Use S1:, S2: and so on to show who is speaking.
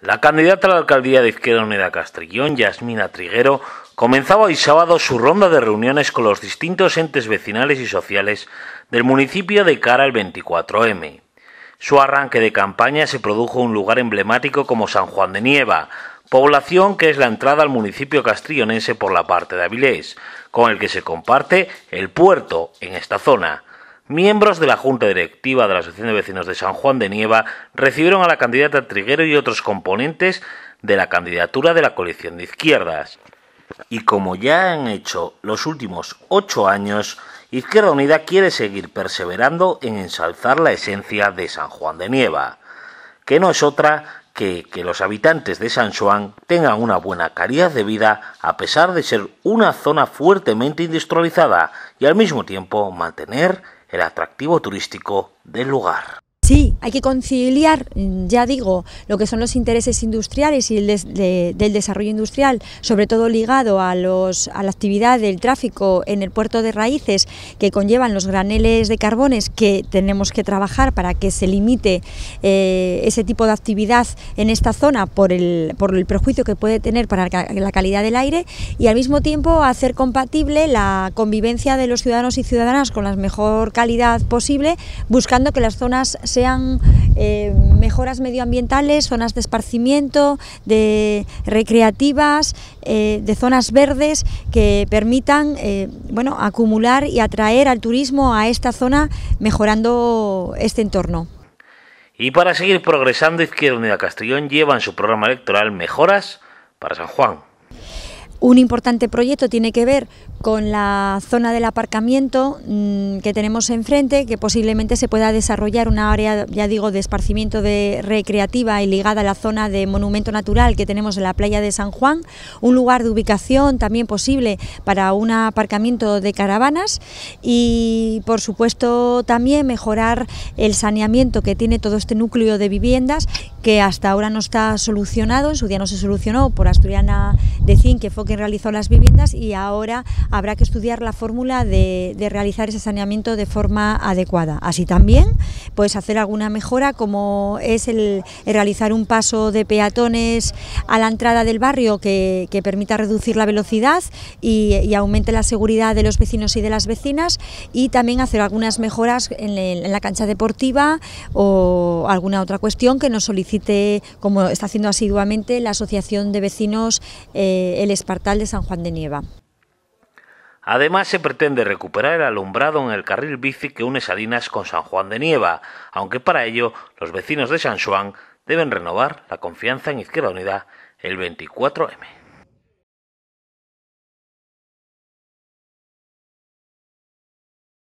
S1: La candidata a la alcaldía de Izquierda Unida Castrillón, Yasmina Triguero, comenzaba hoy sábado su ronda de reuniones con los distintos entes vecinales y sociales del municipio de cara al 24M. Su arranque de campaña se produjo en un lugar emblemático como San Juan de Nieva, población que es la entrada al municipio castrillonense por la parte de Avilés, con el que se comparte el puerto en esta zona. Miembros de la Junta Directiva de la Asociación de Vecinos de San Juan de Nieva recibieron a la candidata Triguero y otros componentes de la candidatura de la coalición de izquierdas. Y como ya han hecho los últimos ocho años, Izquierda Unida quiere seguir perseverando en ensalzar la esencia de San Juan de Nieva, que no es otra que, los habitantes de San Juan tengan una buena calidad de vida a pesar de ser una zona fuertemente industrializada y al mismo tiempo mantener el atractivo turístico del lugar.
S2: Sí, hay que conciliar, mm, ya digo, lo que son los intereses industriales y el del desarrollo industrial, sobre todo ligado a, los, a la actividad del tráfico en el puerto de raíces que conllevan los graneles de carbones que tenemos que trabajar para que se limite eh, ese tipo de actividad en esta zona por el, por el perjuicio que puede tener para la calidad del aire y al mismo tiempo hacer compatible la convivencia de los ciudadanos y ciudadanas con la mejor calidad posible, buscando que las zonas se sean eh, mejoras medioambientales, zonas de esparcimiento, de recreativas, eh, de zonas verdes que permitan eh, bueno, acumular y atraer al turismo a esta zona mejorando este entorno.
S1: Y para seguir progresando, Izquierda Unida Castellón lleva en su programa electoral mejoras para San Juan.
S2: Un importante proyecto tiene que ver con la zona del aparcamiento mm, que tenemos enfrente, que posiblemente se pueda desarrollar una área, ya digo, de esparcimiento de recreativa y ligada a la zona de monumento natural que tenemos en la playa de San Juan, un lugar de ubicación también posible para un aparcamiento de caravanas y, por supuesto, también mejorar el saneamiento que tiene todo este núcleo de viviendas que hasta ahora no está solucionado, en su día no se solucionó por Asturiana de Zinc, que fue quien realizó las viviendas, y ahora habrá que estudiar la fórmula de, realizar ese saneamiento de forma adecuada. Así también puedes hacer alguna mejora, como es el, realizar un paso de peatones a la entrada del barrio que, permita reducir la velocidad y, aumente la seguridad de los vecinos y de las vecinas, y también hacer algunas mejoras en, en la cancha deportiva o alguna otra cuestión que nos solicite como está haciendo asiduamente, la Asociación de Vecinos eh, El Espartal de San Juan de Nieva.
S1: Además, se pretende recuperar el alumbrado en el carril bici que une Salinas con San Juan de Nieva, aunque para ello los vecinos de San Juan deben renovar la confianza en Izquierda Unida el 24M.